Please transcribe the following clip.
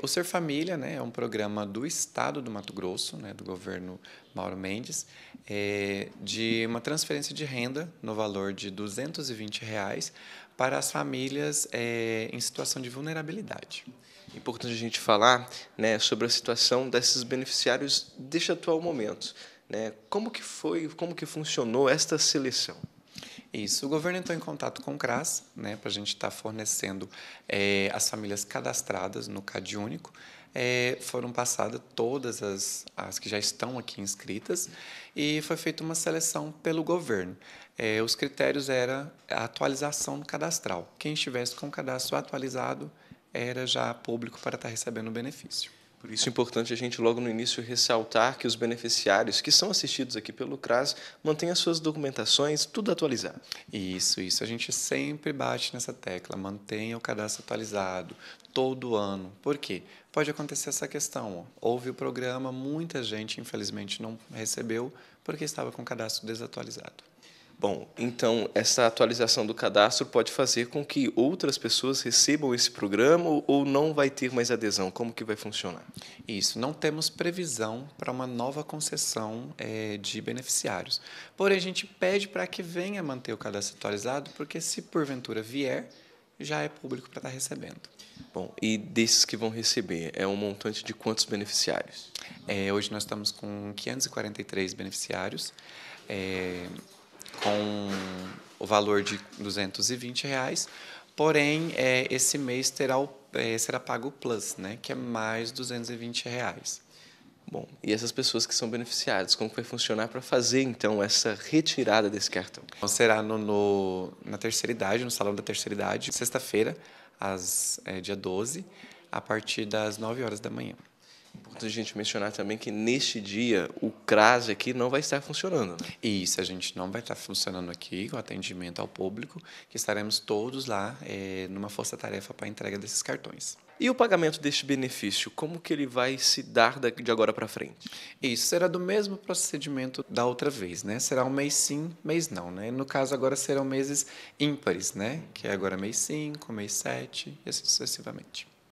O Ser Família né, é um programa do Estado do Mato Grosso, né, do governo Mauro Mendes, é, de uma transferência de renda no valor de R$ 220 reais para as famílias é, em situação de vulnerabilidade. Importante a gente falar né, sobre a situação desses beneficiários deste atual momento. Né? Como que foi, como que funcionou esta seleção? Isso. O governo entrou em contato com o CRAS, né, para a gente estar tá fornecendo é, as famílias cadastradas no CAD Único. É, foram passadas todas as, as que já estão aqui inscritas e foi feita uma seleção pelo governo. É, os critérios era a atualização do cadastral. Quem estivesse com o cadastro atualizado era já público para estar tá recebendo o benefício. Por isso é importante a gente, logo no início, ressaltar que os beneficiários que são assistidos aqui pelo CRAS mantêm as suas documentações tudo atualizado. Isso, isso. A gente sempre bate nessa tecla. Mantenha o cadastro atualizado todo ano. Por quê? Pode acontecer essa questão. Houve o programa, muita gente, infelizmente, não recebeu porque estava com o cadastro desatualizado. Bom, então essa atualização do cadastro pode fazer com que outras pessoas recebam esse programa ou não vai ter mais adesão? Como que vai funcionar? Isso, não temos previsão para uma nova concessão é, de beneficiários. Porém, a gente pede para que venha manter o cadastro atualizado, porque se porventura vier, já é público para estar recebendo. Bom, e desses que vão receber, é um montante de quantos beneficiários? É, hoje nós estamos com 543 beneficiários. É, com o valor de 220 reais, porém é, esse mês terá o, é, será pago o plus, né, que é mais 220 reais. Bom, e essas pessoas que são beneficiadas, como vai funcionar para fazer então essa retirada desse cartão? Então, será no, no na terceira idade, no salão da terceira idade, sexta-feira, às é, dia 12, a partir das 9 horas da manhã a gente mencionar também que neste dia o CRAS aqui não vai estar funcionando. Né? Isso, a gente não vai estar funcionando aqui, com atendimento ao público, que estaremos todos lá é, numa força-tarefa para a entrega desses cartões. E o pagamento deste benefício, como que ele vai se dar de agora para frente? Isso será do mesmo procedimento da outra vez, né? Será um mês sim, mês não, né? No caso agora serão meses ímpares, né? Que é agora mês 5, mês 7 e assim sucessivamente.